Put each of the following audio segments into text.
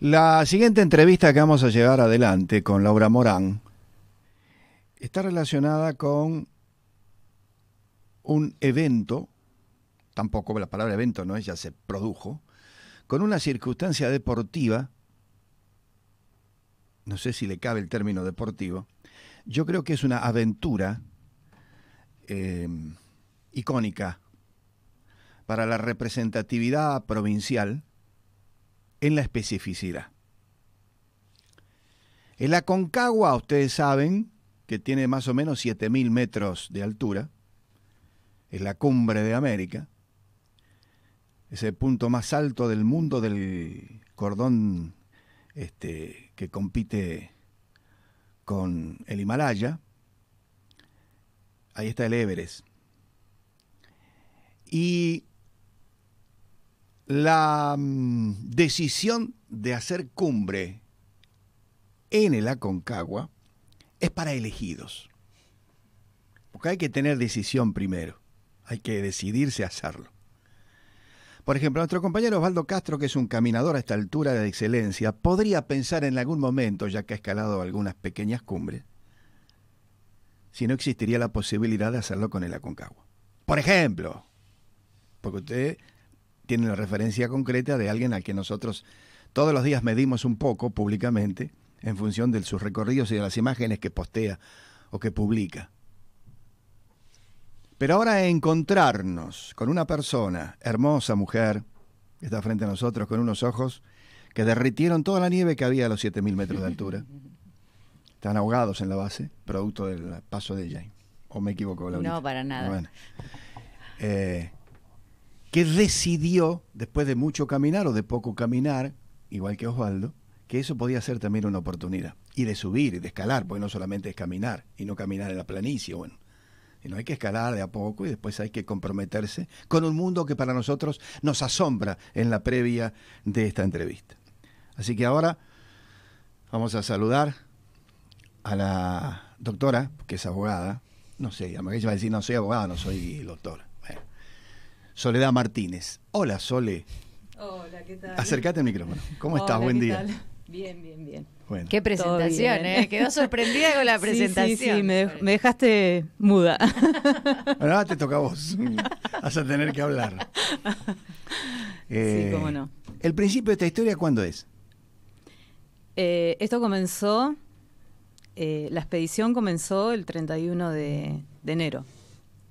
La siguiente entrevista que vamos a llevar adelante con Laura Morán está relacionada con un evento, tampoco la palabra evento no es, ya se produjo, con una circunstancia deportiva, no sé si le cabe el término deportivo, yo creo que es una aventura eh, icónica para la representatividad provincial en la especificidad. El Aconcagua, ustedes saben, que tiene más o menos 7.000 metros de altura, es la cumbre de América, es el punto más alto del mundo del cordón este, que compite con el Himalaya. Ahí está el Everest. Y la mm, decisión de hacer cumbre en el Aconcagua es para elegidos. Porque hay que tener decisión primero. Hay que decidirse a hacerlo. Por ejemplo, nuestro compañero Osvaldo Castro, que es un caminador a esta altura de excelencia, podría pensar en algún momento, ya que ha escalado algunas pequeñas cumbres, si no existiría la posibilidad de hacerlo con el Aconcagua. Por ejemplo, porque usted tiene la referencia concreta de alguien al que nosotros todos los días medimos un poco públicamente en función de sus recorridos y de las imágenes que postea o que publica. Pero ahora encontrarnos con una persona, hermosa mujer, que está frente a nosotros con unos ojos que derritieron toda la nieve que había a los 7.000 metros de altura. Están ahogados en la base, producto del paso de Jane. ¿O me equivoco? La no, para nada. Eh, que decidió, después de mucho caminar o de poco caminar, igual que Osvaldo, que eso podía ser también una oportunidad. Y de subir y de escalar, porque no solamente es caminar y no caminar en la planicie, bueno. Sino hay que escalar de a poco y después hay que comprometerse con un mundo que para nosotros nos asombra en la previa de esta entrevista. Así que ahora vamos a saludar a la doctora, que es abogada. No sé, a ella va a decir, no soy abogada, no soy doctora. Soledad Martínez. Hola, Sole. Hola, ¿qué tal? Acercate al micrófono. ¿Cómo estás? Buen día. Bien, bien, bien. Qué presentación, ¿eh? Quedó sorprendida con la presentación. Sí, sí, me, dejaste muda. Bueno, ahora te toca a vos. Vas a tener que hablar. sí, cómo eh, no. ¿El principio de esta historia cuándo es? Eh, esto comenzó, eh, la expedición comenzó el 31 de, de enero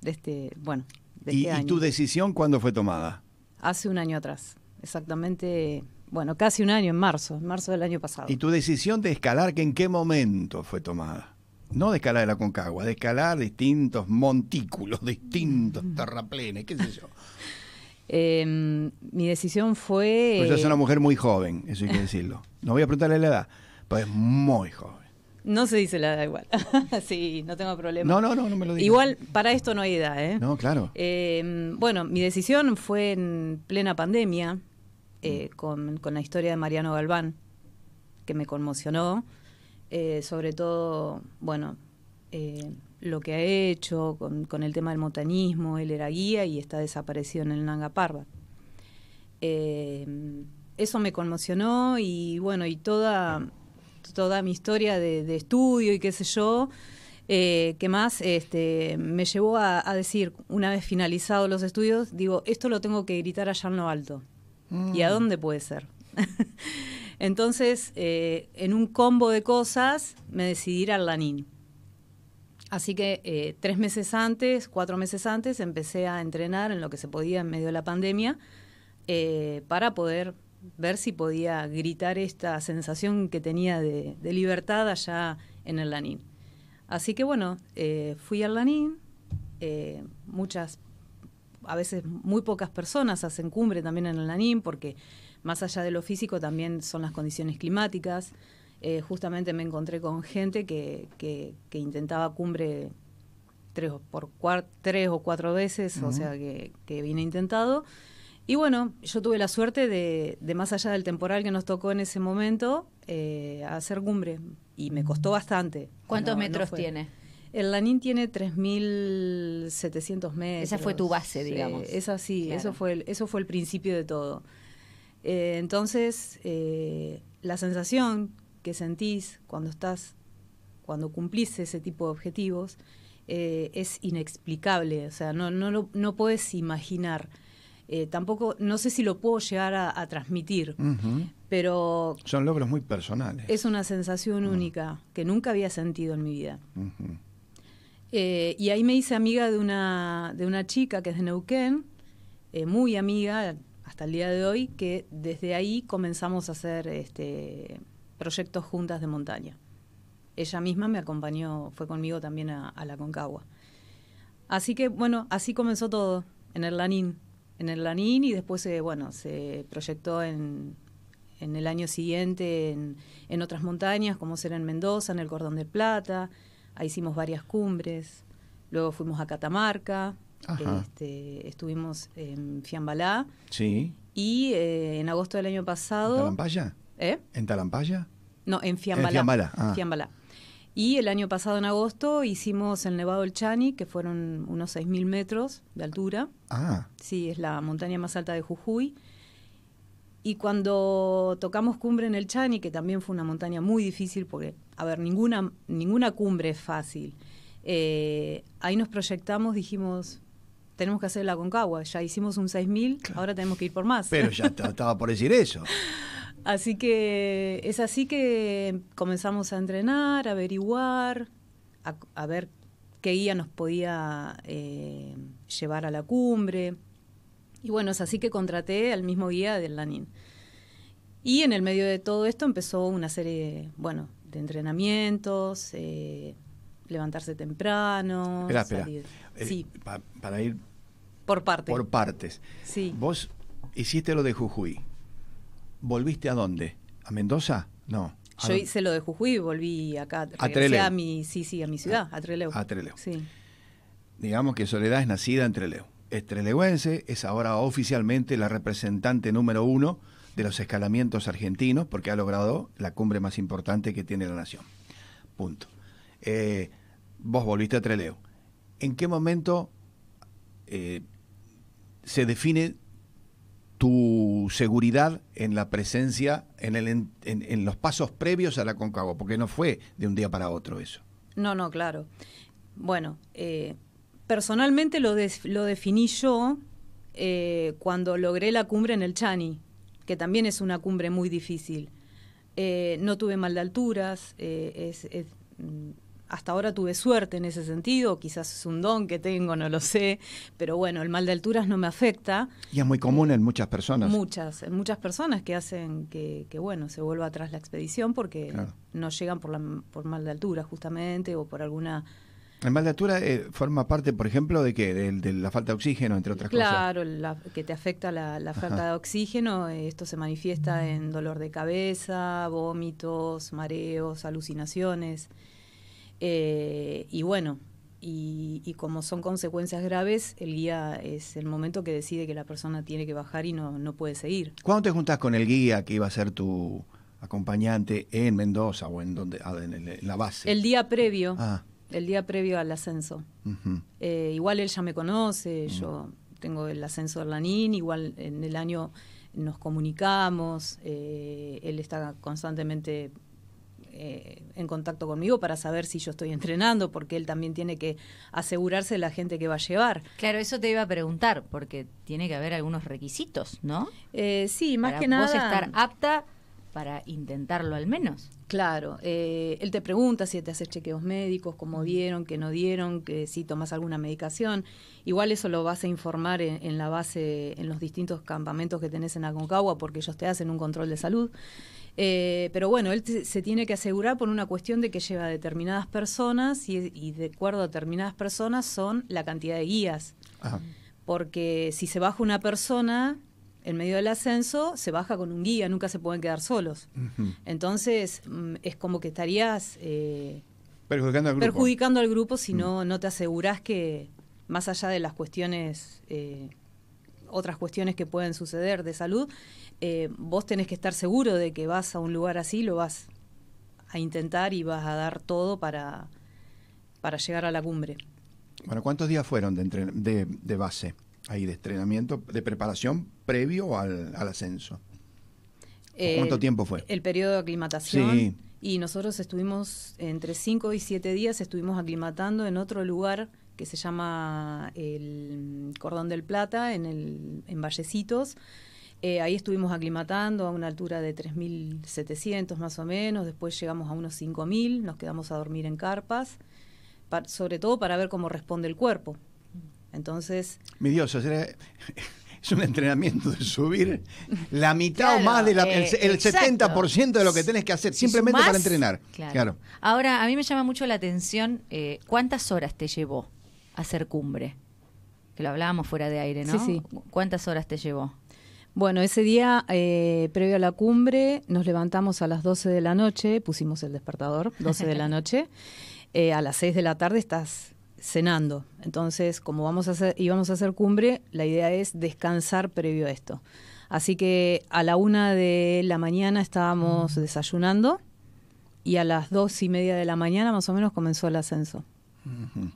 de este, bueno, este ¿Y, tu decisión cuándo fue tomada? Hace un año atrás, exactamente, bueno, casi un año, en marzo, en marzo del año pasado. ¿Y tu decisión de escalar, que en qué momento fue tomada? No de escalar de la Concagua, de escalar distintos montículos, distintos mm. terraplenes, qué sé yo. Em, mi decisión fue... Pues yo es una eh, mujer muy joven, eso hay que decirlo. No voy a preguntarle la edad, pero es muy joven. No se dice la edad igual. sí, no tengo problema. No, no, no, no me lo digo. Igual para esto no hay edad, ¿eh? No, claro. Eh, bueno, mi decisión fue en plena pandemia, eh, mm. con, la historia de Mariano Galván, que me conmocionó. Eh, sobre todo, bueno, lo que ha hecho con, el tema del motanismo. él era guía y está desaparecido en el Nanga Parva. eso me conmocionó y bueno, y toda toda mi historia de, estudio y qué sé yo, eh, que más este, me llevó a, decir, una vez finalizados los estudios, digo, esto lo tengo que gritar allá en lo alto. Mm. ¿Y a dónde puede ser? Entonces, eh, en un combo de cosas, me decidí ir al Lanín. Así que eh, tres meses antes, cuatro meses antes, empecé a entrenar en lo que se podía en medio de la pandemia para poder ver si podía gritar esta sensación que tenía de, libertad allá en el Lanín. Así que bueno, eh, fui al Lanín, eh, muchas, a veces muy pocas personas hacen cumbre también en el Lanín, porque más allá de lo físico también son las condiciones climáticas. Eh, justamente me encontré con gente que, intentaba cumbre tres, por o cuatro veces, o sea que, que viene intentado. Y bueno, yo tuve la suerte de, de, más allá del temporal que nos tocó en ese momento, eh, hacer cumbre. Y me costó bastante. ¿Cuántos metros tiene? El Lanín tiene 3.700 metros. Esa fue tu base, digamos. esa sí, eso, fue el, eso fue el principio de todo. Eh, entonces, eh, la sensación que sentís cuando estás, cuando cumplís ese tipo de objetivos, es inexplicable. O sea, no, no, no puedes imaginar eh, tampoco, no sé si lo puedo llegar a, transmitir, pero... Son logros muy personales. Es una sensación ah. única que nunca había sentido en mi vida. Eh, y ahí me hice amiga de una, de una chica que es de Neuquén, eh, muy amiga hasta el día de hoy, que desde ahí comenzamos a hacer este, proyectos juntas de montaña. Ella misma me acompañó, fue conmigo también a, a la Concagua. Así que bueno, así comenzó todo en el Lanín en el Lanín y después, bueno, se proyectó en, en el año siguiente en, otras montañas, como será en Mendoza, en el Cordón del Plata. Ahí hicimos varias cumbres. Luego fuimos a Catamarca. Este, estuvimos en Fiambalá. Sí. Y eh, en agosto del año pasado. ¿En Talampaya? ¿Eh? ¿En Talampaya? No, en Fiambalá. Fiambalá. Ah. Y el año pasado, en agosto, hicimos el Nevado El Chani, que fueron unos 6.000 metros de altura. Ah. Sí, es la montaña más alta de Jujuy. Y cuando tocamos cumbre en el Chani, que también fue una montaña muy difícil, porque, a ver, ninguna, ninguna cumbre es fácil. Eh, ahí nos proyectamos, dijimos, tenemos que hacer la Concagua. Ya hicimos un 6.000, ahora tenemos que ir por más. Pero ya estaba por decir eso. Así que es así que comenzamos a entrenar, a averiguar, a, ver qué guía nos podía eh, llevar a la cumbre. Y bueno, es así que contraté al mismo guía del Lanin. Y en el medio de todo esto empezó una serie, bueno, de entrenamientos, eh, levantarse temprano. Eh, sí. para ir... Por partes. Por partes. Sí. Vos hiciste lo de Jujuy volviste a dónde? ¿A Mendoza? No. Yo hice lo de Jujuy y volví acá. A Treleu mi, sí, sí, a mi ciudad, ah, a, Treleu A Treleu Sí. Digamos que Soledad es nacida en Treleu Es es ahora oficialmente la representante número uno de los escalamientos argentinos porque ha logrado la cumbre más importante que tiene la nación. Punto. Eh, vos volviste a Treleu ¿En qué momento eh, se define tu seguridad en la presencia, en, los pasos previos a la Concagua, porque no fue de un día para otro eso. No, no, claro. Bueno, eh, personalmente lo, lo, definí yo eh, cuando logré la cumbre en el Chani, que también es una cumbre muy difícil. Eh, no tuve mal de alturas, es, es mm, hasta ahora tuve suerte en ese sentido, quizás es un don que tengo, no lo sé, pero bueno, el mal de alturas no me afecta. Y es muy común en muchas personas. Muchas, en muchas personas que hacen que, bueno, se vuelva atrás la expedición porque no llegan por, la, por mal de altura justamente o por alguna... El mal de altura eh, forma parte, por ejemplo, de que de, la falta de oxígeno, entre otras cosas. Claro, que te afecta la, falta de oxígeno. Eh, esto se manifiesta en dolor de cabeza, vómitos, mareos, alucinaciones. Eh, y bueno, y, como son consecuencias graves, el guía es el momento que decide que la persona tiene que bajar y no, puede seguir. ¿Cuándo te juntas con el guía que iba a ser tu acompañante en Mendoza o en, donde, ah, en la base? El día previo. Ah. El día previo al ascenso. Eh, igual él ya me conoce, mm. yo tengo el ascenso de Lanín, igual en el año nos comunicamos, eh, él está constantemente eh, en contacto conmigo para saber si yo estoy entrenando, porque él también tiene que asegurarse de la gente que va a llevar. Claro, eso te iba a preguntar, porque tiene que haber algunos requisitos, ¿no? Eh, sí, más que nada. Vos estar apta para intentarlo al menos. Claro, eh, él te pregunta si te haces chequeos médicos, cómo dieron, que no dieron, que si tomas alguna medicación. Igual eso lo vas a informar en, en la base, en los distintos campamentos que tenés en Aconcagua, porque ellos te hacen un control de salud. Eh, pero bueno, él se tiene que asegurar por una cuestión de que lleva determinadas personas y, de acuerdo a determinadas personas son la cantidad de guías. Porque si se baja una persona, en medio del ascenso se baja con un guía, nunca se pueden quedar solos. Entonces mm, es como que estarías eh, perjudicando, al grupo. si no, no te aseguras que, más allá de las cuestiones eh, otras cuestiones que pueden suceder de salud, eh, vos tenés que estar seguro de que vas a un lugar así, lo vas a intentar y vas a dar todo para, para llegar a la cumbre. Bueno, ¿cuántos días fueron de, base ahí, de entrenamiento, de preparación previo al, ascenso? Eh, ¿Cuánto tiempo fue? El periodo de aclimatación. Y nosotros estuvimos entre 5 y 7 días, estuvimos aclimatando en otro lugar que se llama el Cordón del Plata, en, el, en Vallecitos. Eh, ahí estuvimos aclimatando a una altura de 3.700 más o menos, después llegamos a unos 5.000, nos quedamos a dormir en carpas, sobre todo para ver cómo responde el cuerpo. Entonces... Mi Dios, es un entrenamiento de subir la mitad o más del el, 70% eh, de lo que tenés que hacer, simplemente para entrenar. Claro. Ahora, a mí me llama mucho la atención eh, cuántas horas te llevó hacer cumbre? Que lo hablábamos fuera de aire, ¿no? Sí, sí. ¿Cuántas horas te llevó? Bueno, ese día, eh, previo a la cumbre, nos levantamos a las 12 de la noche, pusimos el despertador, 12 de la noche. Eh, a las 6 de la tarde estás cenando. Entonces, como vamos a hacer, íbamos a hacer cumbre, la idea es descansar previo a esto. Así que a la una de la mañana estábamos mm. desayunando y a las dos y media de la mañana más o menos comenzó el ascenso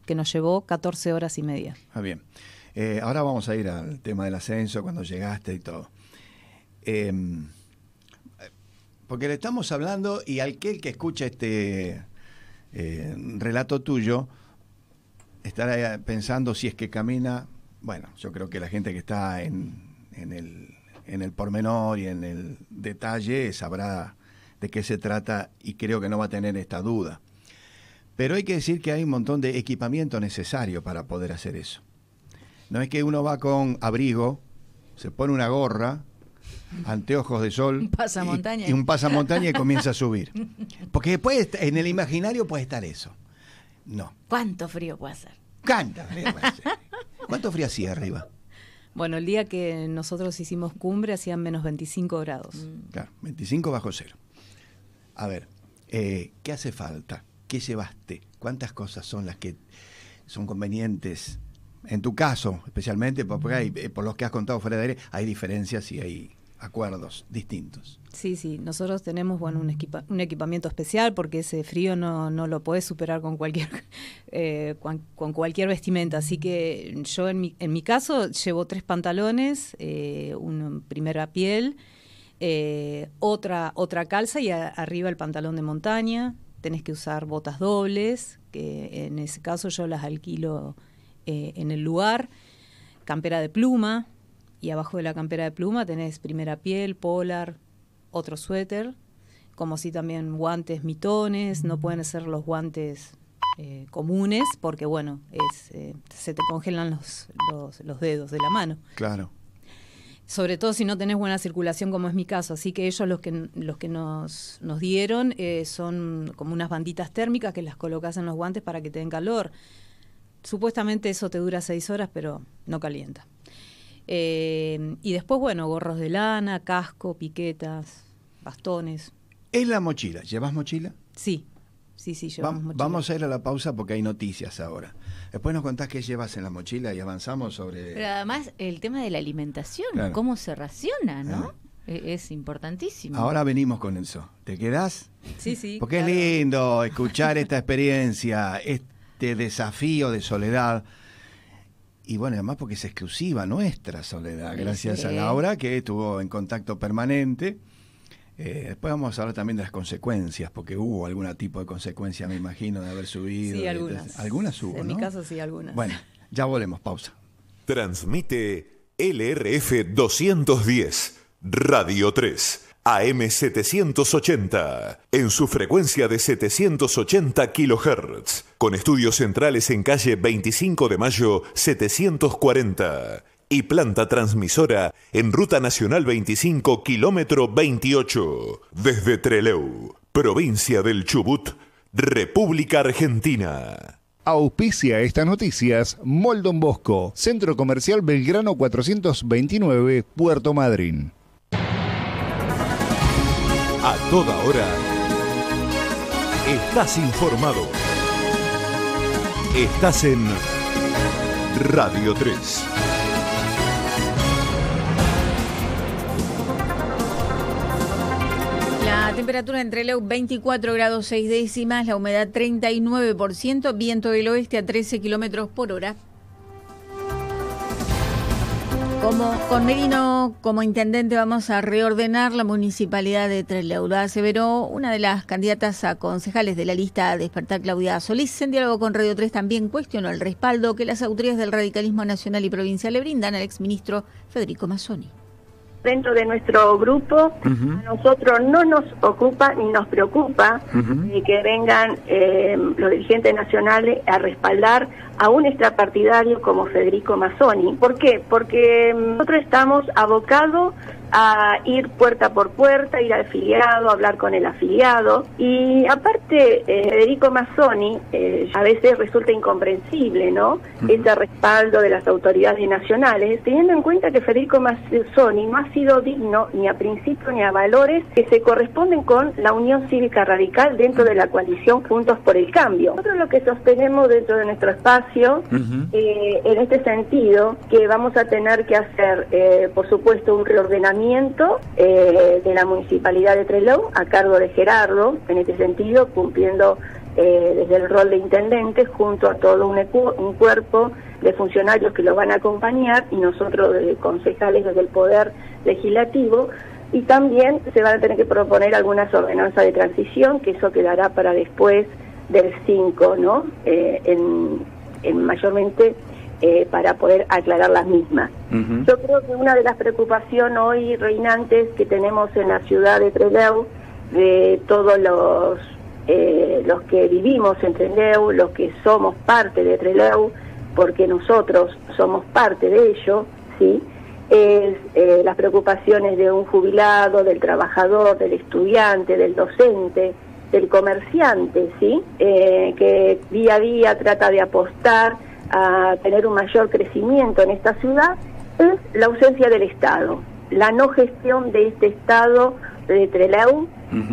que nos llevó 14 horas y media. Ah, bien. Eh, ahora vamos a ir al tema del ascenso, cuando llegaste y todo. Em, porque le estamos hablando y al que escucha este eh, relato tuyo estará pensando si es que camina, bueno, yo creo que la gente que está en, en, el, en el pormenor y en el detalle sabrá de qué se trata y creo que no va a tener esta duda. Pero hay que decir que hay un montón de equipamiento necesario para poder hacer eso. No es que uno va con abrigo, se pone una gorra, anteojos de sol. Un pasamontaña. Y, un pasamontaña y comienza a subir. Porque después en el imaginario puede estar eso. No. ¿Cuánto frío puede hacer? ¿Cuánto frío puede ¿Cuánto frío hacía arriba? Bueno, el día que nosotros hicimos cumbre hacían menos 25 grados. Claro, 25 bajo cero. A ver, eh, ¿qué hace falta? ¿Qué llevaste? ¿Cuántas cosas son las que son convenientes? En tu caso, especialmente, por eh, los que has contado fuera de aire, hay diferencias y hay acuerdos distintos. Sí, sí, nosotros tenemos bueno, un, equipamiento especial porque ese frío no, lo puedes superar con cualquier, eh, con, cualquier vestimenta. Así que yo en mi, en mi caso llevo tres pantalones, eh, un primera piel, eh, otra, otra calza y arriba el pantalón de montaña, tenés que usar botas dobles, que en ese caso yo las alquilo eh, en el lugar, campera de pluma, y abajo de la campera de pluma tenés primera piel, polar, otro suéter, como si también guantes mitones, no pueden ser los guantes eh, comunes, porque bueno, es, eh, se te congelan los, los dedos de la mano. Claro sobre todo si no tenés buena circulación como es mi caso. Así que ellos los que, los que nos, nos dieron eh, son como unas banditas térmicas que las colocas en los guantes para que te den calor. Supuestamente eso te dura seis horas, pero no calienta. Eh, y después, bueno, gorros de lana, casco, piquetas, bastones. ¿Es la mochila? ¿Llevas mochila? Sí, sí, Vamos a ir a la pausa porque hay noticias ahora. Después nos contás qué llevas en la mochila y avanzamos sobre... Pero además el tema de la alimentación, cómo se raciona, ¿no? E-, es, importantísimo. Ahora venimos con eso. ¿Te quedás? Sí, sí. Porque es lindo escuchar esta experiencia, este desafío de soledad. Y bueno, además porque es exclusiva nuestra soledad, gracias a Laura que estuvo en contacto permanente. Eh, después vamos a hablar también de las consecuencias, porque hubo algún tipo de consecuencia, me imagino, de haber subido. Sí, algunas. algunas hubo. En mi caso, sí, algunas. Bueno, ya volvemos, pausa. Transmite LRF 210, Radio 3, AM 780, en su frecuencia de 780 kHz, con estudios centrales en calle 25 de mayo 740 y planta transmisora en Ruta Nacional 25, kilómetro 28, desde Treleu, provincia del Chubut, República Argentina. Auspicia estas noticias Moldon Bosco, Centro Comercial Belgrano 429, Puerto Madryn. A toda hora, estás informado. Estás en Radio 3. temperatura en Trelew 24 grados 6 décimas, la humedad 39%, viento del oeste a 13 kilómetros por hora. Como con Merino como intendente vamos a reordenar la municipalidad de Trelew, lo aseveró una de las candidatas a concejales de la lista de Despertar Claudia Solís. En diálogo con Radio 3 también cuestionó el respaldo que las autoridades del radicalismo nacional y provincial le brindan al exministro Federico Mazzoni dentro de nuestro grupo, a nosotros no nos ocupa ni nos preocupa eh, que vengan eh, los dirigentes nacionales a respaldar a un extrapartidario como Federico Mazzoni. ¿Por qué? Porque mm, nosotros estamos abocados a ir puerta por puerta, ir al afiliado, hablar con el afiliado. Y aparte, eh, Federico Mazzoni eh, a veces resulta incomprensible, ¿no? Este respaldo de las autoridades nacionales, teniendo en cuenta que Federico Mazzoni no ha sido digno ni a principios ni a valores que se corresponden con la Unión Cívica Radical dentro de la coalición Juntos por el Cambio. Nosotros lo que sostenemos dentro de nuestro espacio eh, en este sentido que vamos a tener que hacer, eh, por supuesto, un reordenamiento eh, de la municipalidad de Trelón a cargo de Gerardo, en este sentido, cumpliendo desde el rol de intendente junto a todo un, un cuerpo de funcionarios que lo van a acompañar y nosotros, desde concejales, desde el Poder Legislativo, y también se van a tener que proponer algunas ordenanzas de transición, que eso quedará para después del 5, ¿no? Eh, en, mayormente eh, para poder aclarar las mismas. Yo creo que una de las preocupaciones hoy reinantes que tenemos en la ciudad de Trelew, de todos los, eh, los que vivimos en Trelew, los que somos parte de Trelew, porque nosotros somos parte de ello, ¿sí? es eh, las preocupaciones de un jubilado, del trabajador, del estudiante, del docente, del comerciante, ¿sí? Eh, que día a día trata de apostar a tener un mayor crecimiento en esta ciudad, es la ausencia del Estado, la no gestión de este Estado de Trelew,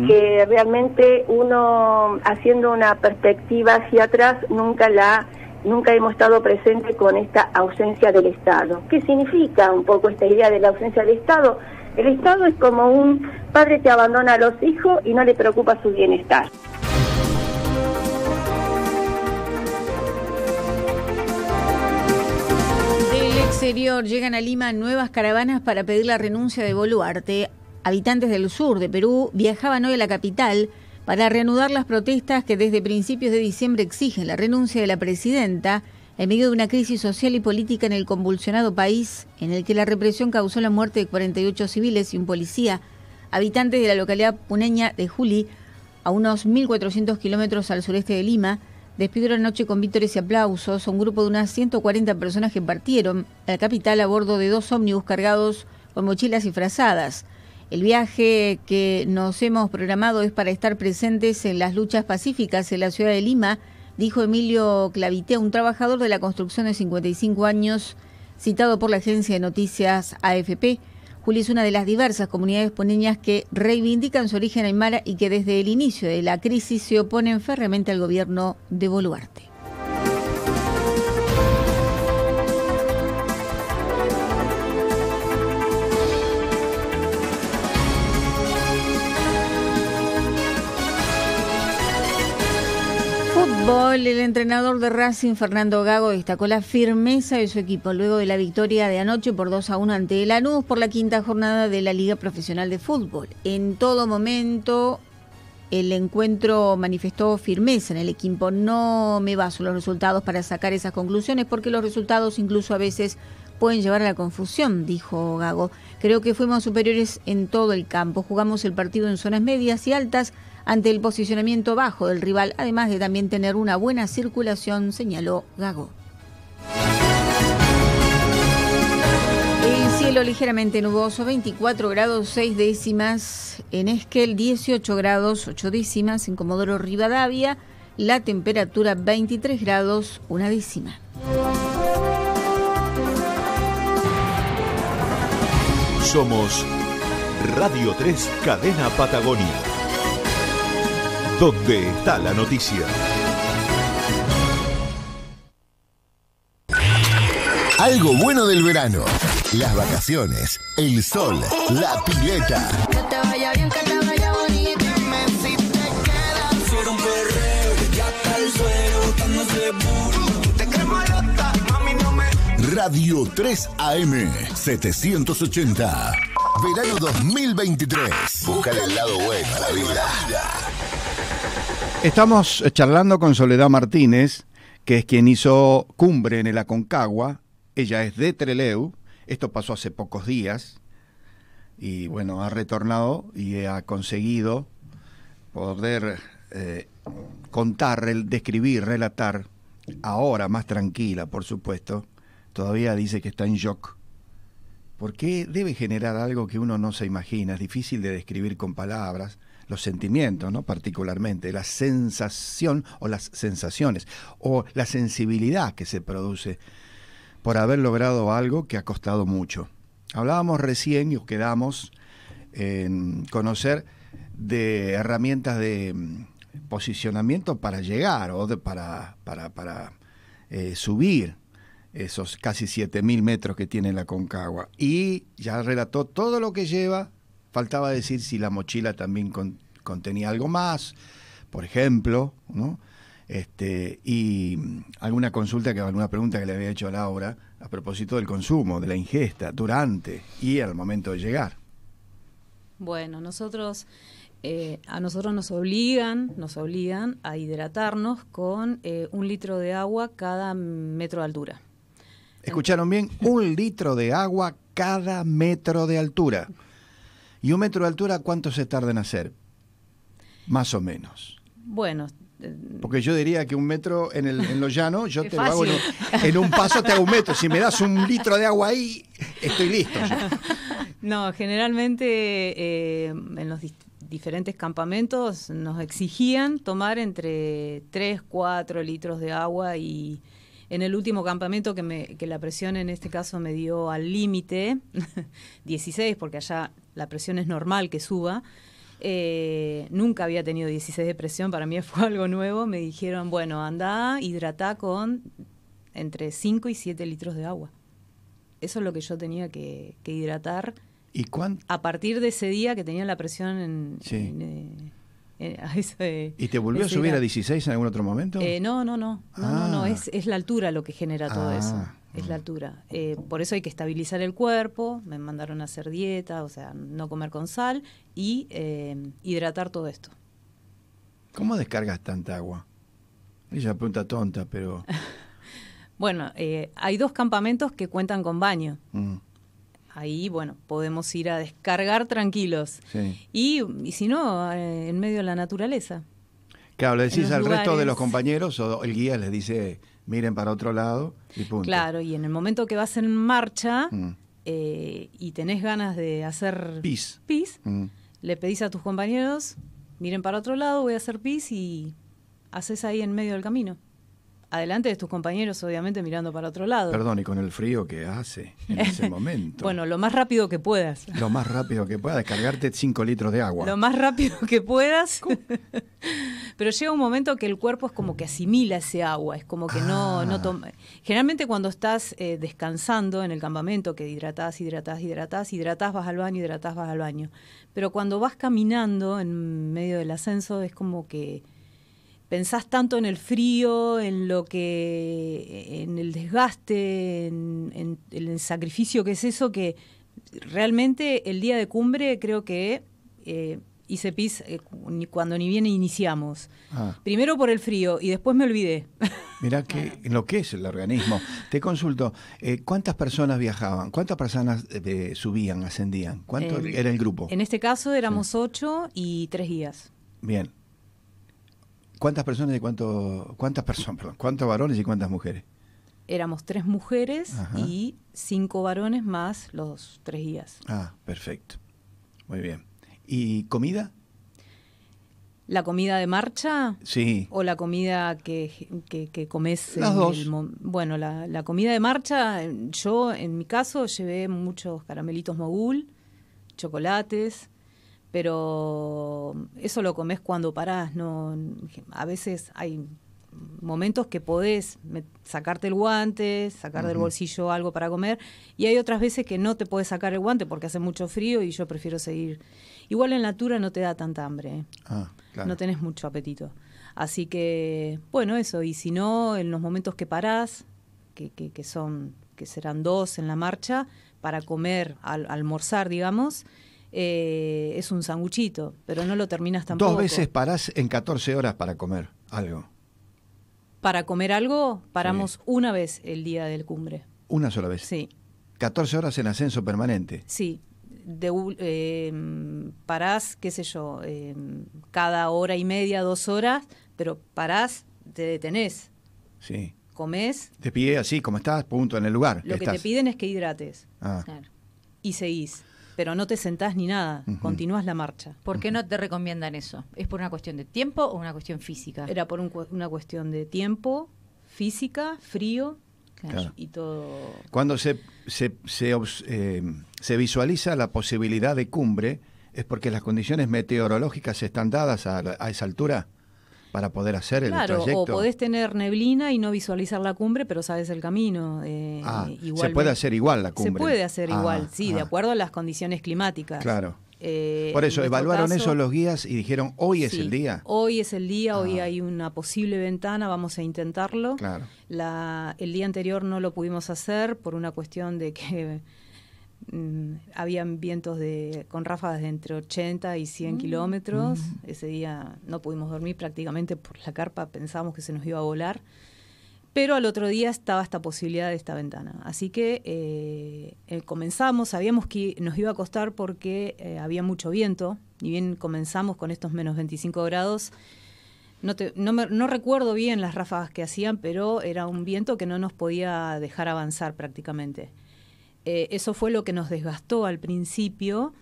que realmente uno, haciendo una perspectiva hacia atrás, nunca la nunca hemos estado presentes con esta ausencia del Estado. ¿Qué significa un poco esta idea de la ausencia del Estado? El Estado es como un padre que abandona a los hijos y no le preocupa su bienestar. Del exterior llegan a Lima nuevas caravanas para pedir la renuncia de Boluarte. Habitantes del sur de Perú viajaban hoy a la capital para reanudar las protestas que desde principios de diciembre exigen la renuncia de la presidenta en medio de una crisis social y política en el convulsionado país, en el que la represión causó la muerte de 48 civiles y un policía, habitantes de la localidad puneña de Juli, a unos 1.400 kilómetros al sureste de Lima, despidieron anoche con vítores y aplausos a un grupo de unas 140 personas que partieron a la capital a bordo de dos ómnibus cargados con mochilas y frazadas. El viaje que nos hemos programado es para estar presentes en las luchas pacíficas en la ciudad de Lima dijo Emilio Clavité, un trabajador de la construcción de 55 años, citado por la agencia de noticias AFP. Juli es una de las diversas comunidades poneñas que reivindican su origen aymara y que desde el inicio de la crisis se oponen férreamente al gobierno de Boluarte. el entrenador de Racing, Fernando Gago, destacó la firmeza de su equipo luego de la victoria de anoche por 2 a 1 ante Lanús por la quinta jornada de la Liga Profesional de Fútbol. En todo momento, el encuentro manifestó firmeza en el equipo. No me baso en los resultados para sacar esas conclusiones porque los resultados incluso a veces pueden llevar a la confusión, dijo Gago. Creo que fuimos superiores en todo el campo. Jugamos el partido en zonas medias y altas ante el posicionamiento bajo del rival, además de también tener una buena circulación, señaló Gago. El cielo ligeramente nuboso, 24 grados 6 décimas en Esquel, 18 grados 8 décimas en Comodoro Rivadavia, la temperatura 23 grados 1 décima. Somos Radio 3 Cadena Patagonia. ¿Dónde está la noticia? Algo bueno del verano. Las vacaciones, el sol, la pileta. Que te vaya bien, que te vaya Radio 3 AM 780. Verano 2023. Busca el lado bueno a la vida. Estamos charlando con Soledad Martínez, que es quien hizo cumbre en el Aconcagua. Ella es de Treleu. Esto pasó hace pocos días. Y bueno, ha retornado y ha conseguido poder eh, contar, describir, relatar, ahora más tranquila, por supuesto. Todavía dice que está en shock. Porque debe generar algo que uno no se imagina, es difícil de describir con palabras los sentimientos, ¿no? particularmente, la sensación o las sensaciones, o la sensibilidad que se produce por haber logrado algo que ha costado mucho. Hablábamos recién y os quedamos en conocer de herramientas de mm, posicionamiento para llegar o de, para, para, para eh, subir esos casi 7.000 metros que tiene la Concagua. Y ya relató todo lo que lleva faltaba decir si la mochila también contenía algo más, por ejemplo, ¿no? Este, y mm, alguna consulta, que alguna pregunta que le había hecho a Laura a propósito del consumo, de la ingesta, durante y al momento de llegar. Bueno, nosotros eh, a nosotros nos obligan, nos obligan a hidratarnos con eh, un litro de agua cada metro de altura. Escucharon bien, un litro de agua cada metro de altura. ¿Y un metro de altura cuánto se tarda en hacer? Más o menos. Bueno. Eh, porque yo diría que un metro en, el, en lo llano, yo te lo hago en un, paso, te hago un metro. Si me das un litro de agua ahí, estoy listo. No, generalmente eh, en los diferentes campamentos nos exigían tomar entre 3, 4 litros de agua y en el último campamento que, me, que la presión en este caso me dio al límite, 16, porque allá la presión es normal que suba. Eh, nunca había tenido 16 de presión, para mí fue algo nuevo. Me dijeron, bueno, anda, hidrata con entre 5 y 7 litros de agua. Eso es lo que yo tenía que, hidratar. ¿Y cuánto? A partir de ese día que tenía la presión en... Sí. Eh, ¿Y te volvió a subir a 16 en algún otro momento? Eh, no, no, no. No, no, ah. Es, la altura lo que genera todo ah. eso es la altura. Eh, por eso hay que estabilizar el cuerpo, me mandaron a hacer dieta, o sea, no comer con sal y eh, hidratar todo esto. ¿Cómo descargas tanta agua? ella pregunta tonta, pero... bueno, eh, hay dos campamentos que cuentan con baño. Mm. Ahí, bueno, podemos ir a descargar tranquilos. Y, si no, en medio de la naturaleza. Claro, le decís al resto de los compañeros o el guía les dice, miren para otro lado y punto. Claro, y en el momento que vas en marcha mm. eh, y tenés ganas de hacer pis, pis mm. le pedís a tus compañeros, miren para otro lado, voy a hacer pis y haces ahí en medio del camino. Adelante de tus compañeros, obviamente, mirando para otro lado. Perdón, y con el frío que hace en ese momento. bueno, lo más rápido que puedas. Lo más rápido que puedas, descargarte 5 litros de agua. Lo más rápido que puedas. pero llega un momento que el cuerpo es como que asimila ese agua, es como que no, no ah. toma. Generalmente cuando estás eh, descansando en el campamento, que hidratás, hidratás, hidratás, hidratás, vas al baño, hidratás, vas al baño. Pero cuando vas caminando en medio del ascenso, es como que pensás tanto en el frío, en lo que, en el desgaste, en, el sacrificio que es eso, que realmente el día de cumbre creo que eh, hice pis eh, ni cuando ni bien iniciamos. Ah. Primero por el frío y después me olvidé. Mirá que lo que es el organismo. Te consulto, eh, ¿cuántas personas viajaban? ¿Cuántas personas eh, subían, ascendían? ¿Cuánto era el grupo? En este caso éramos ocho y tres guías. Bien. ¿Cuántas personas y cuánto, cuántas personas, cuántos varones y cuántas mujeres? éramos tres mujeres y cinco varones más los tres guías. Ah, perfecto. Muy bien. ¿Y comida? ¿La comida de marcha? Sí. ¿O la comida que, que, comes? bueno, la, comida de marcha, yo en mi caso llevé muchos caramelitos mogul, chocolates, pero eso lo comes cuando parás. No, a veces hay momentos que podés sacarte el guante, sacar del bolsillo algo para comer, y hay otras veces que no te podés sacar el guante porque hace mucho frío y yo prefiero seguir. Igual en la altura no te da tanta hambre. ¿eh? Ah, no tenés mucho apetito. Así que, bueno, eso. Y si no, en los momentos que parás, que, son, que serán dos en la marcha, para comer, almorzar, digamos, eh, es un sanguchito, pero no lo terminas tampoco. Dos veces parás en 14 horas para comer algo. Para comer algo, paramos una vez el día del cumbre. Una sola vez. Sí. 14 horas en ascenso permanente. Sí. Eh, parás, qué sé yo, eh, cada hora y media, dos horas, pero parás, te detenés. Sí. Comés. Te pide así, como estás, punto, en el lugar. Lo que, te piden es que hidrates. Ah. Y seguís. Pero no te sentás ni nada, continúas la marcha. ¿Por qué no te recomiendan eso? ¿Es por una cuestión de tiempo o una cuestión física? Era por una cuestión de tiempo, física, frío cuando se, se, eh, se, visualiza la posibilidad de cumbre, es porque las condiciones meteorológicas están dadas a, esa altura para poder hacer el claro, O podés tener neblina y no visualizar la cumbre, pero sabes el camino. Eh, ah, se puede hacer igual la cumbre. Se puede hacer ah, igual, sí, de ah. acuerdo a las condiciones climáticas. Claro. Eh, por eso, evaluaron eso los guías y dijeron, hoy es el día. Hoy es el día, hoy ah. hay una posible ventana, vamos a intentarlo. el día anterior no lo pudimos hacer por una cuestión de que mm, habían vientos de, con ráfagas de entre 80 y 100 mm. kilómetros. Ese día no pudimos dormir prácticamente por la carpa, pensábamos que se nos iba a volar pero al otro día estaba esta posibilidad de esta ventana. Así que eh, eh, comenzamos, sabíamos que nos iba a costar porque eh, había mucho viento, y bien comenzamos con estos menos 25 grados. no, recuerdo bien las ráfagas que hacían, pero era un viento que no nos podía dejar avanzar prácticamente. eso fue lo que nos desgastó al principio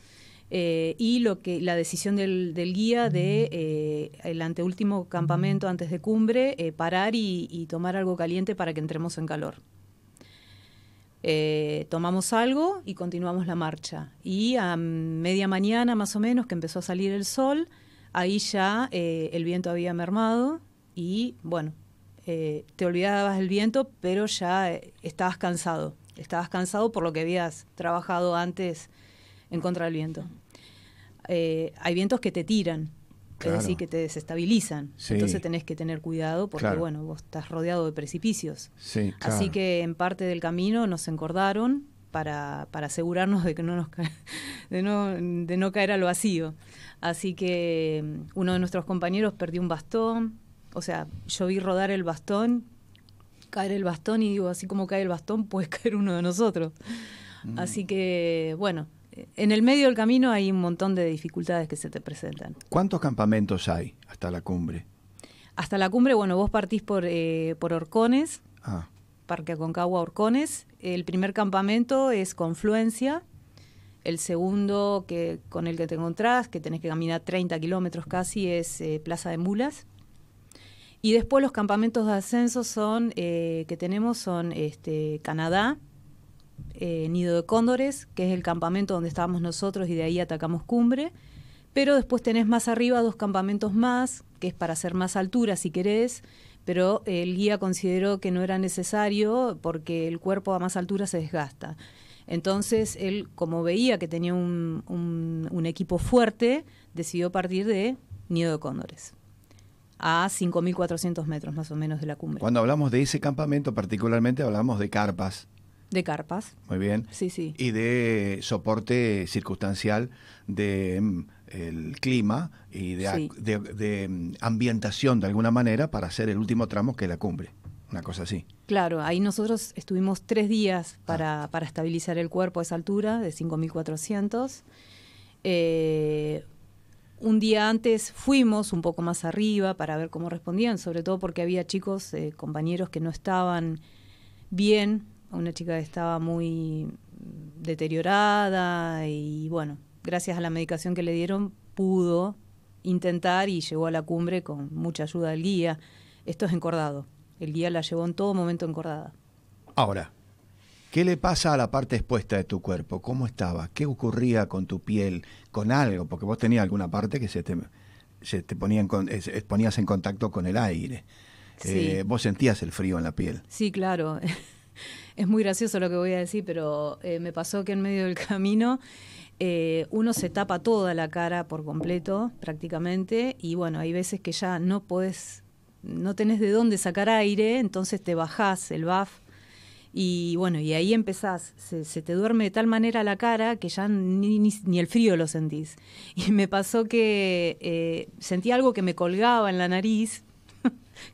eh, y lo que la decisión del, guía de eh, el anteúltimo campamento antes de cumbre eh, parar y, y, tomar algo caliente para que entremos en calor. tomamos algo y continuamos la marcha. Y a media mañana más o menos que empezó a salir el sol, ahí ya el viento había mermado y bueno, te olvidabas del viento, pero ya estabas cansado. Estabas cansado por lo que habías trabajado antes en contra del viento. Eh, hay vientos que te tiran, es decir, que te desestabilizan. Entonces tenés que tener cuidado porque, bueno, vos estás rodeado de precipicios. Así que en parte del camino nos encordaron para, asegurarnos de que no nos de de no caer al vacío. Así que mm, uno de nuestros compañeros perdió un bastón, o sea, yo vi rodar el bastón, caer el bastón y digo, así como cae el bastón, puede caer uno de nosotros. Mm. Así que, bueno, en el medio del camino hay un montón de dificultades que se te presentan. ¿Cuántos campamentos hay hasta la cumbre? Hasta la cumbre, bueno, vos partís por, eh, Orcones, ah. Parque Aconcagua Orcones. El primer campamento es Confluencia. El segundo con el que te encontrás, que tenés que caminar 30 kilómetros casi, es eh, Plaza de Mulas. Y después los campamentos de ascenso son, eh, que tenemos son este, Canadá, eh, Nido de Cóndores, que es el campamento donde estábamos nosotros y de ahí atacamos Cumbre. Pero después tenés más arriba dos campamentos más, que es para hacer más altura si querés, pero eh, el guía consideró que no era necesario porque el cuerpo a más altura se desgasta. Entonces él, como veía que tenía un, un equipo fuerte, decidió partir de Nido de Cóndores a 5.400 metros más o menos de la cumbre. Cuando hablamos de ese campamento particularmente hablamos de carpas. De carpas. Muy bien. Sí, sí. Y de soporte circunstancial de mm, clima y de, mm, ambientación de alguna manera para hacer el último tramo que la cumbre, una cosa así. Claro, ahí nosotros estuvimos tres días ah. para, para estabilizar el cuerpo a esa altura de 5.400. Eh, un día antes fuimos un poco más arriba para ver cómo respondían, sobre todo porque había chicos, eh, compañeros que no estaban bien una chica que estaba muy deteriorada y bueno, gracias a la medicación que le dieron pudo intentar y llegó a la cumbre con mucha ayuda del guía. Esto es encordado. El guía la llevó en todo momento encordada. Ahora, ¿qué le pasa a la parte expuesta de tu cuerpo? ¿Cómo estaba? ¿Qué ocurría con tu piel? ¿Con algo? Porque vos tenías alguna parte que se te, ponía en, ponías en contacto con el aire. Eh, vos sentías el frío en la piel. Sí, claro. es muy gracioso lo que voy a decir, pero eh, me pasó que en medio del camino eh, uno se tapa toda la cara por completo, prácticamente, y bueno, hay veces que ya no puedes no tenés de dónde sacar aire, entonces te bajás el BAF. Y bueno, y ahí empezás, se, te duerme de tal manera la cara que ya ni, ni, el frío lo sentís. Y me pasó que eh, sentí algo que me colgaba en la nariz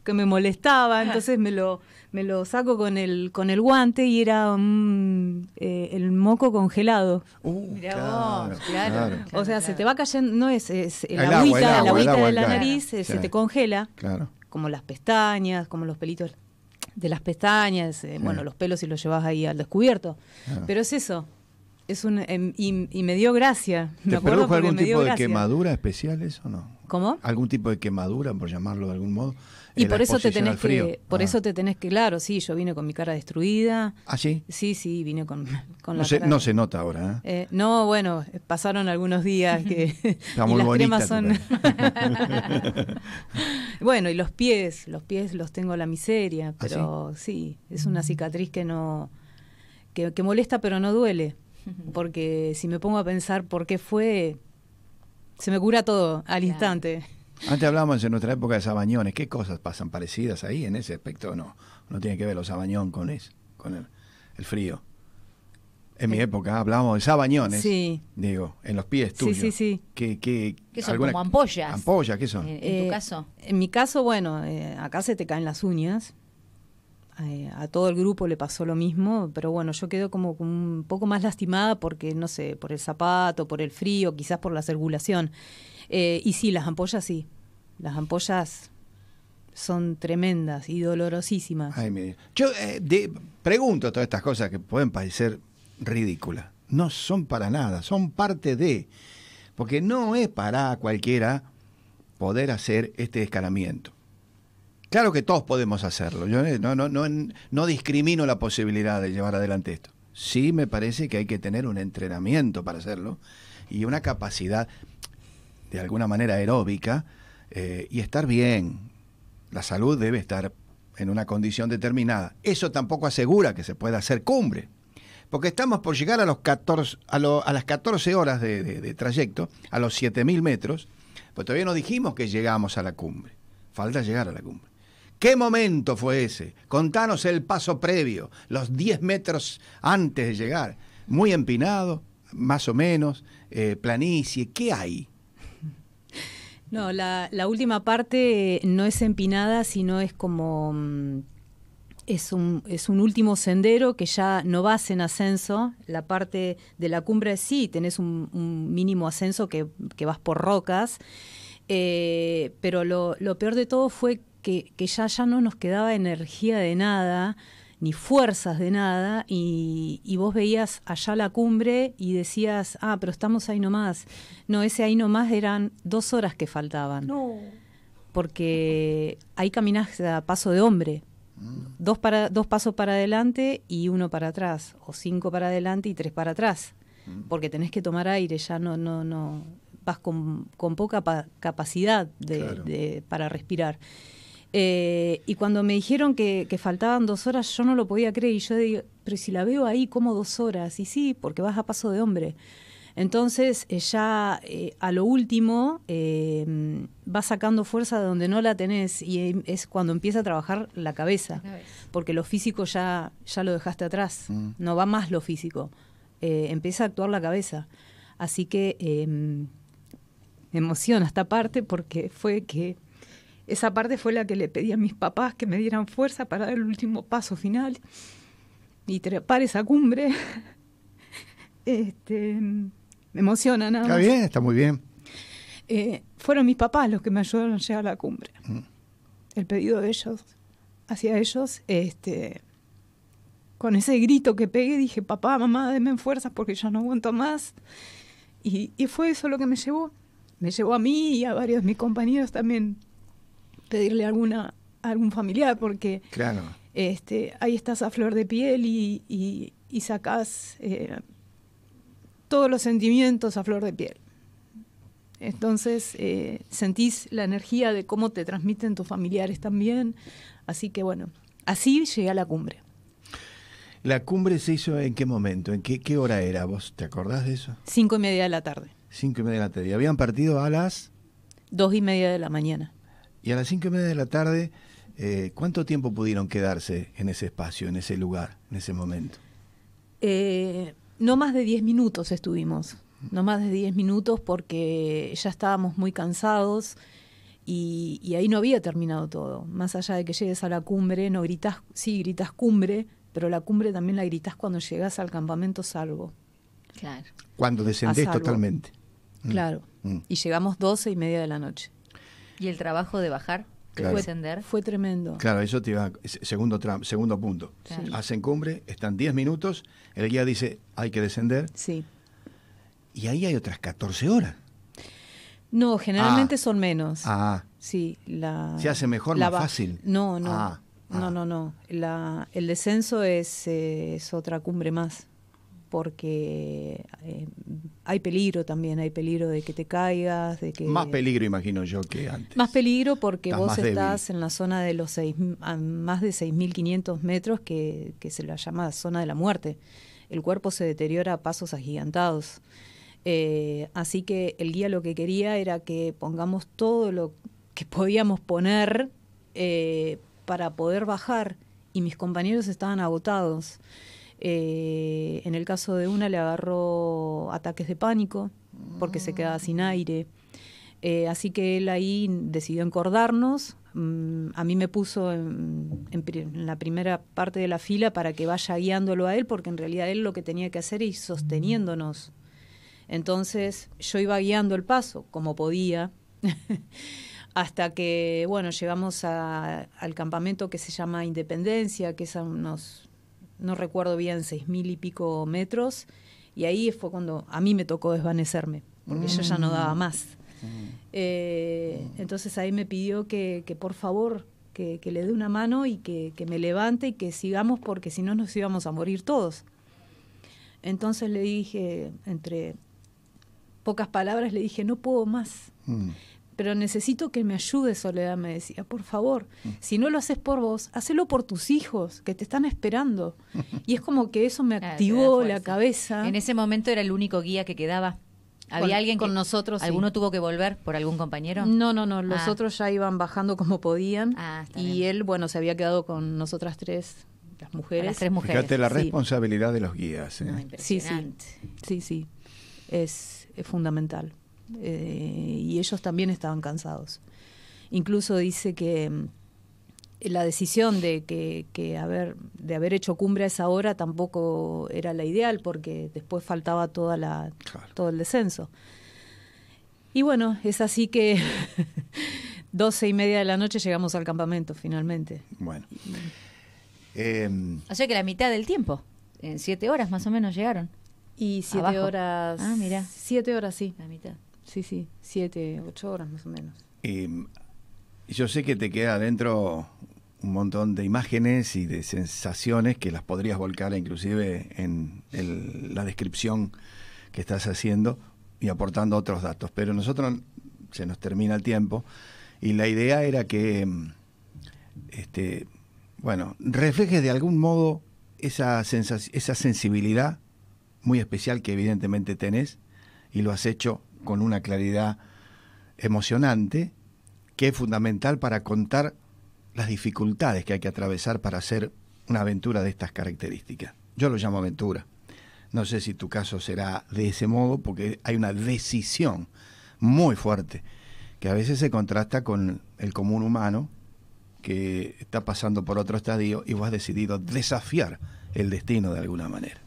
que me molestaba, entonces me lo, me lo saco con el, con el guante y era mm, eh, el moco congelado. Uh, claro, claro, O sea, se te va cayendo, no es, el, la agüita de la nariz eh, se te congela, claro como las pestañas, como los pelitos de las pestañas, eh, bueno, los pelos si los llevas ahí al descubierto. Pero es eso, es un em, y, me dio gracia. ¿Te produjo algún tipo de quemadura especial eso o no? ¿Cómo? ¿Algún tipo de quemadura, por llamarlo de algún modo? Y por eso te tenés que, por ah. eso te tenés que, claro, sí, yo vine con mi cara destruida. ¿Ah, sí? Sí, sí, vine con, la cara. No se nota ahora, ¿eh? ¿eh? No, bueno, pasaron algunos días que Está muy las cremas son. bueno, y los pies, los pies los tengo la miseria, ¿Ah, pero sí? es una cicatriz que no, que, molesta pero no duele. Porque si me pongo a pensar por qué fue, se me cura todo al instante. Antes hablábamos en nuestra época de Sabañones. ¿Qué cosas pasan parecidas ahí en ese aspecto no? No tiene que ver los Sabañones con con el, frío. En mi eh. época hablábamos de sabañones. Digo, en los pies tuyos. Sí, sí, sí. ¿Qué, qué, son? Como ampollas. Ampollas, ¿qué son? Eh, en tu eh, caso. En mi caso, bueno, acá se te caen las uñas. a todo el grupo le pasó lo mismo, pero bueno, yo quedo como un poco más lastimada porque, no sé, por el zapato, por el frío, quizás por la circulación. y sí, las ampollas sí. Las ampollas son tremendas y dolorosísimas. Yo eh, pregunto todas estas cosas que pueden parecer ridículas. No son para nada, son parte de. Porque no es para cualquiera poder hacer este escalamiento. Claro que todos podemos hacerlo. Yo eh, no, no, no discrimino la posibilidad de llevar adelante esto. Sí me parece que hay que tener un entrenamiento para hacerlo y una capacidad de alguna manera aeróbica eh, y estar bien. La salud debe estar en una condición determinada. Eso tampoco asegura que se pueda hacer cumbre, porque estamos por llegar a, los 14, a, a las 14 horas de, trayecto, a los 7.000 metros, pues todavía no dijimos que llegamos a la cumbre. Falta llegar a la cumbre. ¿Qué momento fue ese? Contanos el paso previo, los 10 metros antes de llegar. Muy empinado, más o menos, eh, planicie. ¿Qué hay? No, la, última parte eh, no es empinada, sino es como... Mm, es un, es un, último sendero que ya no vas en ascenso. La parte de la cumbre sí, tenés un, mínimo ascenso que, vas por rocas. Eh, pero lo, peor de todo fue que, que, ya, ya no nos quedaba energía de nada ni fuerzas de nada, y, vos veías allá la cumbre y decías, ah, pero estamos ahí nomás. No, ese ahí nomás eran dos horas que faltaban. No. Porque ahí caminás a paso de hombre. Mm. Dos, para, dos pasos para adelante y uno para atrás, o cinco para adelante y tres para atrás, mm. porque tenés que tomar aire, ya no, no, no, vas con, poca capacidad para respirar. Eh, y cuando me dijeron que, faltaban dos horas, yo no lo podía creer. Y yo digo, pero si la veo ahí como dos horas. Y sí, porque vas a paso de hombre. Entonces, eh, ya eh, a lo último, vas sacando fuerza de donde no la tenés. Y es cuando empieza a trabajar la cabeza. porque lo físico ya, ya lo dejaste atrás. Mm. No va más lo físico. empieza a actuar la cabeza. Así que em, me emociona esta parte porque fue que esa parte fue la que le pedí a mis papás que me dieran fuerza para dar el último paso final y trepar esa cumbre. Este, me emociona nada. Está bien, está muy bien. Eh, fueron mis papás los que me ayudaron a llegar a la cumbre. Mm. El pedido de ellos, hacia ellos, este, con ese grito que pegué, dije, papá, mamá, denme fuerzas porque yo no aguanto más. Y, y, fue eso lo que me llevó. Me llevó a mí y a varios de mis compañeros también pedirle alguna a algún familiar, porque claro. este, ahí estás a flor de piel y, y, sacás eh, todos los sentimientos a flor de piel. Entonces eh, sentís la energía de cómo te transmiten tus familiares también. Así que bueno, así llegué a la cumbre. ¿La cumbre se hizo en qué momento? ¿En qué, qué hora era? ¿Vos te acordás de eso? Cinco y media de la tarde. Cinco y media de la tarde. habían partido a las? Dos y media de la mañana. Y a las cinco y media de la tarde, eh, ¿cuánto tiempo pudieron quedarse en ese espacio, en ese lugar, en ese momento? Eh, no más de diez minutos estuvimos, no más de diez minutos porque ya estábamos muy cansados y, ahí no había terminado todo. Más allá de que llegues a la cumbre, no gritas, sí, gritas cumbre, pero la cumbre también la gritas cuando llegas al campamento salvo. Claro. Cuando descendés totalmente. Mm. Claro. Mm. Y llegamos doce y media de la noche. ¿Y el trabajo de bajar? Claro. Fue, fue, tremendo. Claro, eso te iba. Segundo, segundo punto. Hacen cumbre, están 10 minutos, el guía dice hay que descender. Sí. Y ahí hay otras 14 horas. No, generalmente ah. son menos. Ah. Sí, la. Se hace mejor, más fácil. No, no. Ah. No, ah. no, no. La, el descenso es, eh, es otra cumbre más porque eh, hay peligro también, hay peligro de que te caigas, de que... Más peligro, imagino yo, que antes. Más peligro porque vos estás en la zona de los seis, más de 6.500 metros que, se la llama zona de la muerte. El cuerpo se deteriora a pasos agigantados. Eh, así que el guía lo que quería era que pongamos todo lo que podíamos poner eh, para poder bajar y mis compañeros estaban agotados. Eh, en el caso de una le agarró ataques de pánico porque se quedaba sin mm. aire. Eh, así que él ahí decidió encordarnos. Mm, a mí me puso en, la primera parte de la fila para que vaya guiándolo a él, porque en realidad él lo que tenía que hacer es sosteniéndonos. Entonces yo iba guiando el paso como podía, hasta que, bueno, llegamos al campamento que se llama Independencia, que es a unos no recuerdo bien, seis mil y pico metros, y ahí fue cuando a mí me tocó desvanecerme, porque yo ya no daba mm. más. Mm. Eh, mm. Entonces ahí me pidió que, por favor que, le dé una mano y que, me levante y que sigamos porque si no nos íbamos a morir todos. Entonces le dije, entre pocas palabras, le dije, no puedo más pero necesito que me ayudes, Soledad, me decía, por favor, mm. si no lo haces por vos, hacelo por tus hijos, que te están esperando. Y es como que eso me activó la cabeza. En ese momento era el único guía que quedaba. ¿Había alguien con nosotros? ¿Alguno tuvo que volver por algún compañero? No, no, no, los ah. otros ya iban bajando como podían ah, y él, bueno, se había quedado con nosotras tres. Las mujeres. Las tres mujeres. Fíjate la responsabilidad de los guías. ¿eh? Ah, sí, sí. es fundamental. Eh, y ellos también estaban cansados. Incluso dice que mm, la decisión de que, haber de haber hecho cumbre a esa hora tampoco era la ideal porque después faltaba toda la todo el descenso y bueno es así que doce y media de la noche llegamos al campamento finalmente bueno mm, eh, o sea que la mitad del tiempo en siete horas más o menos llegaron y siete horas ah mira siete horas sí la mitad Sí, sí, siete, ocho horas más o menos. Y yo sé que te queda adentro un montón de imágenes y de sensaciones que las podrías volcar inclusive en la descripción que estás haciendo y aportando otros datos. Pero nosotros se nos termina el tiempo y la idea era que, este, bueno, reflejes de algún modo esa, esa sensibilidad muy especial que evidentemente tenés y lo has hecho con una claridad emocionante, que es fundamental para contar las dificultades que hay que atravesar para hacer una aventura de estas características. Yo lo llamo aventura. No sé si tu caso será de ese modo, porque hay una decisión muy fuerte, que a veces se contrasta con el común humano, que está pasando por otro estadio y vos has decidido desafiar el destino de alguna manera.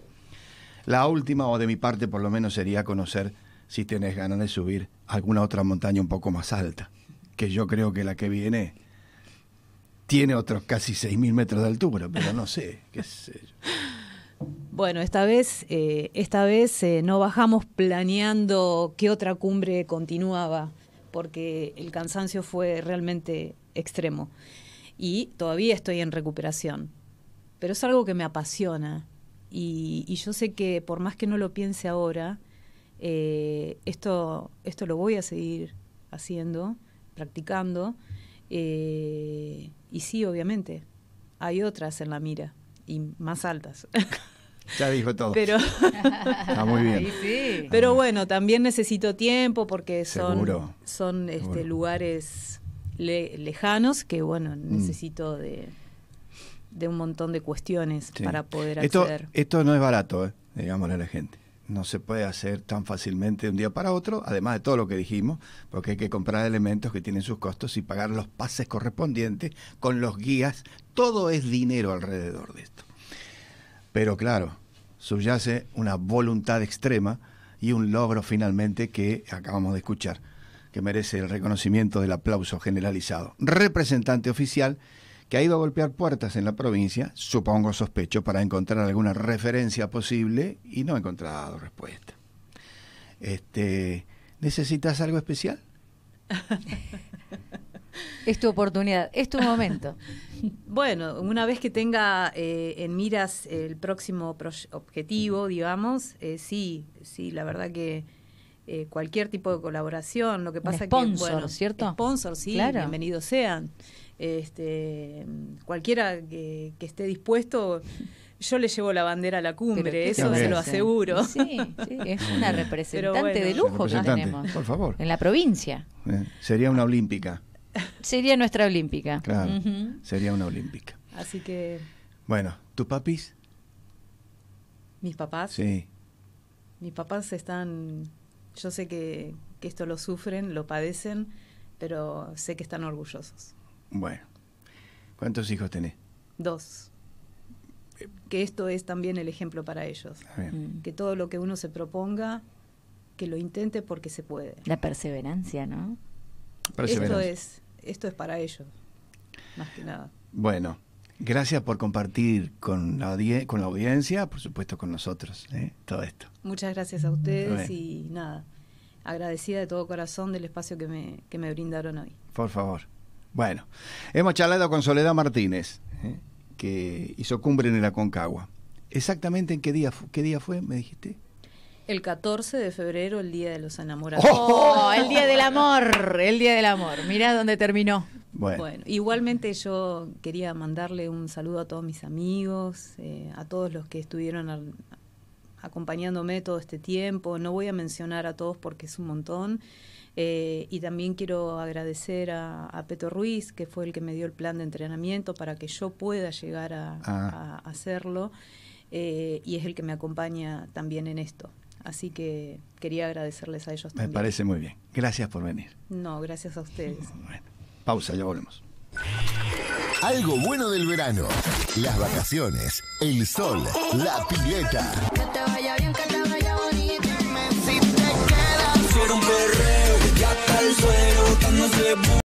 La última, o de mi parte por lo menos, sería conocer si tenés ganas de subir alguna otra montaña un poco más alta, que yo creo que la que viene tiene otros casi 6.000 metros de altura, pero no sé, qué Bueno, esta vez, eh, esta vez eh, no bajamos planeando qué otra cumbre continuaba, porque el cansancio fue realmente extremo. Y todavía estoy en recuperación, pero es algo que me apasiona. y yo sé que por más que no lo piense ahora, eh, esto, esto lo voy a seguir haciendo, practicando, eh, y sí, obviamente, hay otras en la mira, y más altas. Ya dijo todo. Pero, Está muy bien. Pero bueno, también necesito tiempo porque son, son este, lugares lejanos que, bueno, mm. necesito de, un montón de cuestiones para poder esto, Esto no es barato, eh, a la gente no se puede hacer tan fácilmente de un día para otro, además de todo lo que dijimos, porque hay que comprar elementos que tienen sus costos y pagar los pases correspondientes con los guías. Todo es dinero alrededor de esto. Pero claro, subyace una voluntad extrema y un logro finalmente que acabamos de escuchar, que merece el reconocimiento del aplauso generalizado. Representante oficial que ha ido a golpear puertas en la provincia, supongo sospecho, para encontrar alguna referencia posible y no ha encontrado respuesta. Este, ¿Necesitas algo especial? es tu oportunidad, es tu momento. Bueno, una vez que tenga eh, en miras el próximo objetivo, digamos, eh, sí, sí, la verdad que eh, cualquier tipo de colaboración, lo que pasa Un sponsor, que bueno, ¿cierto? Sponsor, sí, bienvenidos sean. Este, cualquiera que, esté dispuesto yo le llevo la bandera a la cumbre, eso se lo aseguro. es una representante de lujo tenemos. Por favor. En la provincia. Eh, sería una olímpica. Sería nuestra olímpica. sería una olímpica. Así que... Bueno, ¿tus papis? ¿Mis papás? Sí. Mis papás están... Yo sé que esto lo sufren, lo padecen, pero sé que están orgullosos. Bueno. ¿Cuántos hijos tenés? Dos. Que esto es también el ejemplo para ellos. Mm. Que todo lo que uno se proponga, que lo intente porque se puede. La perseverancia, ¿no? Esto es, esto es para ellos, más que nada. Bueno, gracias por compartir con la, con la audiencia, por supuesto con nosotros, ¿eh? todo esto. Muchas gracias a ustedes y nada, agradecida de todo corazón del espacio que me, que me brindaron hoy. Por favor. Bueno, hemos charlado con Soledad Martínez, ¿eh? que hizo cumbre en el Aconcagua. ¿Exactamente en qué día, qué día fue, me dijiste? El 14 de febrero, el Día de los Enamorados. ¡Oh! oh, el Día del Amor, el Día del Amor. Mirá dónde terminó. Bueno. igualmente yo quería mandarle un saludo a todos mis amigos, eh, a todos los que estuvieron acompañándome todo este tiempo. No voy a mencionar a todos porque es un montón. Eh, y también quiero agradecer a, Peto Ruiz, que fue el que me dio el plan de entrenamiento para que yo pueda llegar a, ah. hacerlo. Eh, y es el que me acompaña también en esto. Así que quería agradecerles a ellos me también. Me parece muy bien. Gracias por venir. No, gracias a ustedes. pausa, ya volvemos. Algo bueno del verano. Las vacaciones, el sol, la pileta. Que te vaya bien, que te vaya bonito. un perro al suelo que no se